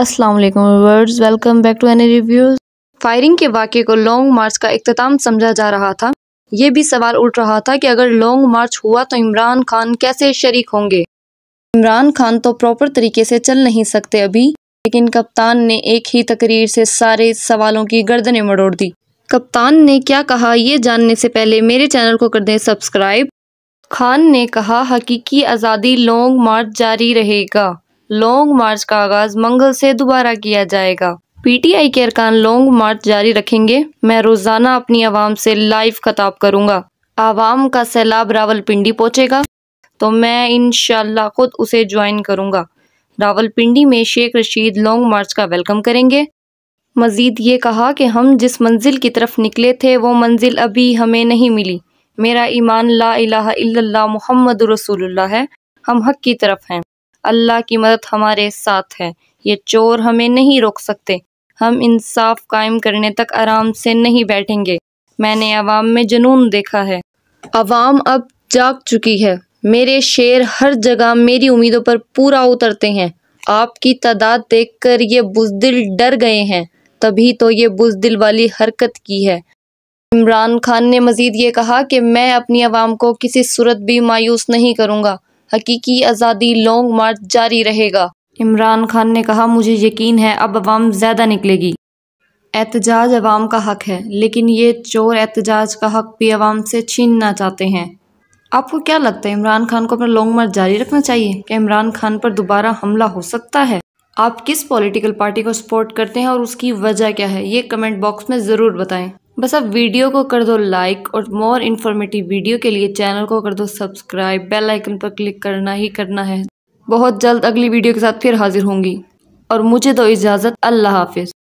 अस्सलाम welcome back to N reviews firing के वाक़े को लॉन्ग मार्च का अख्ताम समझा जा रहा था ये भी सवाल उठ रहा था कि अगर लॉन्ग मार्च हुआ तो इमरान खान कैसे शरीक होंगे इमरान खान तो प्रॉपर तरीके से चल नहीं सकते अभी लेकिन कप्तान ने एक ही तकरीर से सारे सवालों की गर्दनें मड़ोड़ दी कप्तान ने क्या कहा ये जानने से पहले मेरे चैनल को कर दें सब्सक्राइब खान ने कहा हकीकी आज़ादी लॉन्ग मार्च जारी रहेगा लॉन्ग मार्च का आगाज मंगल से दोबारा किया जाएगा पीटीआई के अरकान लॉन्ग मार्च जारी रखेंगे मैं रोजाना अपनी आवाम से लाइव खताब करूंगा आवाम का सैलाब रावलपिंडी पहुंचेगा तो मैं इन खुद उसे ज्वाइन करूंगा रावलपिंडी में शेख रशीद लॉन्ग मार्च का वेलकम करेंगे मज़ीद ये कहा कि हम जिस मंजिल की तरफ निकले थे वो मंजिल अभी हमें नहीं मिली मेरा ईमान ला अला मोहम्मद रसूल है हम हक की तरफ हैं अल्लाह की मदद हमारे साथ है ये चोर हमें नहीं रोक सकते हम इंसाफ कायम करने तक आराम से नहीं बैठेंगे मैंने अवाम में जुनून देखा है अवाम अब जाग चुकी है मेरे शेर हर जगह मेरी उम्मीदों पर पूरा उतरते हैं आपकी तादाद देखकर ये बुजदिल डर गए हैं तभी तो ये बुजदिल वाली हरकत की है इमरान खान ने मजीद ये कहा कि मैं अपनी आवाम को किसी सूरत भी मायूस नहीं करूँगा हकीकी आज़ादी लॉन्ग मार्च जारी रहेगा इमरान खान ने कहा मुझे यकीन है अब आवाम ज़्यादा निकलेगी एहतजाज आवाम का हक है लेकिन ये चोर एहतजाज का हक भी आवाम से छीनना चाहते हैं आपको क्या लगता है इमरान खान को अपना लॉन्ग मार्च जारी रखना चाहिए क्या इमरान खान पर दोबारा हमला हो सकता है आप किस पॉलिटिकल पार्टी को सपोर्ट करते हैं और उसकी वजह क्या है ये कमेंट बॉक्स में ज़रूर बताएं बस अब वीडियो को कर दो लाइक और मोर इन्फॉर्मेटिव वीडियो के लिए चैनल को कर दो सब्सक्राइब बेल आइकन पर क्लिक करना ही करना है बहुत जल्द अगली वीडियो के साथ फिर हाजिर होंगी और मुझे दो इजाज़त अल्लाह हाफिज़